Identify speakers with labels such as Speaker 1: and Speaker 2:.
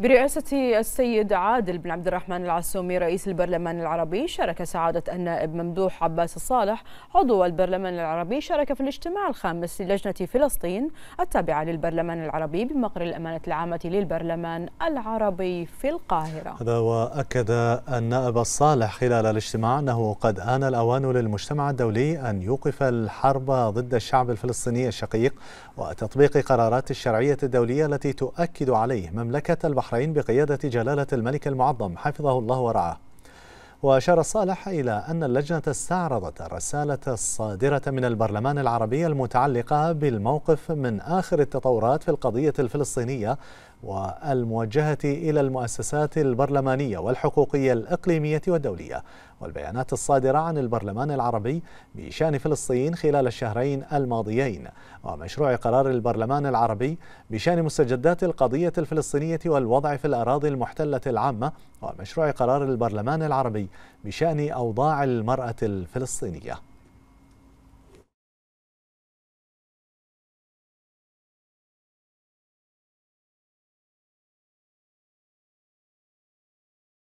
Speaker 1: برئاسة السيد عادل بن عبد الرحمن العسومي رئيس البرلمان العربي شارك سعادة النائب ممدوح عباس الصالح عضو البرلمان العربي شارك في الاجتماع الخامس للجنة فلسطين التابعة للبرلمان العربي بمقر الأمانة العامة للبرلمان العربي في القاهرة
Speaker 2: هذا وأكد النائب الصالح خلال الاجتماع أنه قد آن الأوان للمجتمع الدولي أن يوقف الحرب ضد الشعب الفلسطيني الشقيق وتطبيق قرارات الشرعية الدولية التي تؤكد عليه مملكة البحرين البحرين بقيادة جلالة الملك المعظم حفظه الله ورعاه وأشار الصالح إلى أن اللجنة استعرضت الرسالة الصادرة من البرلمان العربي المتعلقة بالموقف من آخر التطورات في القضية الفلسطينية والموجهة إلى المؤسسات البرلمانية والحقوقية الإقليمية والدولية والبيانات الصادرة عن البرلمان العربي بشأن فلسطين خلال الشهرين الماضيين ومشروع قرار البرلمان العربي بشأن مستجدات القضية الفلسطينية والوضع في الأراضي المحتلة العامة ومشروع قرار البرلمان العربي بشأن أوضاع المرأة الفلسطينية